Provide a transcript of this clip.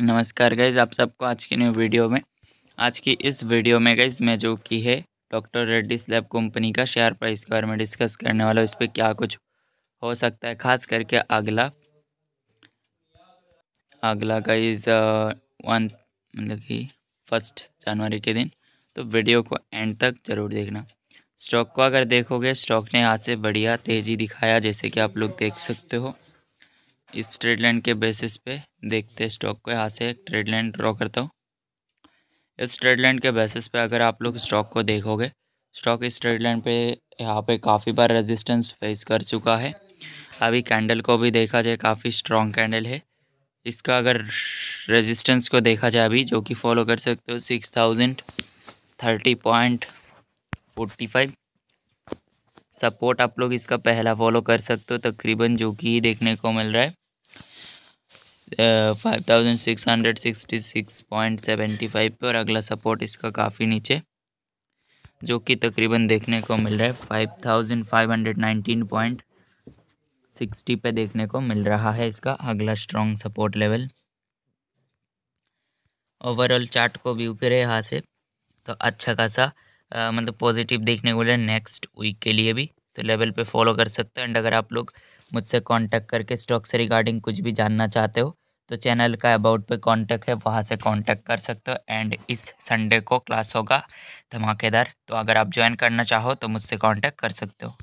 नमस्कार गाइज आप सबको आज की न्यू वीडियो में आज की इस वीडियो में गाइज मैं जो की है डॉक्टर रेड्डी स्लैब कंपनी का शेयर प्राइस के बारे में डिस्कस करने वाला इस पर क्या कुछ हो सकता है खास करके अगला अगला गाइज वन मतलब कि फर्स्ट जनवरी के दिन तो वीडियो को एंड तक ज़रूर देखना स्टॉक को अगर देखोगे स्टॉक ने यहाँ से बढ़िया तेज़ी दिखाया जैसे कि आप लोग देख सकते हो इस ट्रेड लाइन के बेसिस पे देखते स्टॉक को यहाँ से एक ट्रेड लाइन ड्रॉ करता हूँ इस ट्रेड लाइन के बेसिस पे अगर आप लोग स्टॉक को देखोगे स्टॉक इस ट्रेड लाइन पे यहाँ पे काफ़ी बार रेजिस्टेंस फेस कर चुका है अभी कैंडल को भी देखा जाए काफ़ी स्ट्रॉन्ग कैंडल है इसका अगर रेजिस्टेंस को देखा जाए अभी जो कि फॉलो कर सकते हो six thousand thirty point forty five support आप लोग इसका पहला फॉलो कर सकते हो तकरीबन जो कि देखने को मिल रहा है five thousand six hundred sixty six point seventy five पे और अगला सपोर्ट इसका काफ़ी नीचे जो कि तकरीबन देखने को मिल रहा है five thousand five hundred nineteen point sixty पे देखने को मिल रहा है इसका अगला strong support level overall chart को व्यू करें यहाँ से तो अच्छा खासा मतलब पॉजिटिव देखने को मिल रहा है नेक्स्ट वीक के लिए भी तो लेवल पे फॉलो कर सकते हो एंड अगर आप लोग मुझसे कांटेक्ट करके स्टॉक से रिगार्डिंग कुछ भी जानना चाहते हो तो चैनल का अबाउट पे कांटेक्ट है वहाँ से कांटेक्ट कर सकते हो एंड इस संडे को क्लास होगा धमाकेदार तो अगर आप ज्वाइन करना चाहो तो मुझसे कॉन्टैक्ट कर सकते हो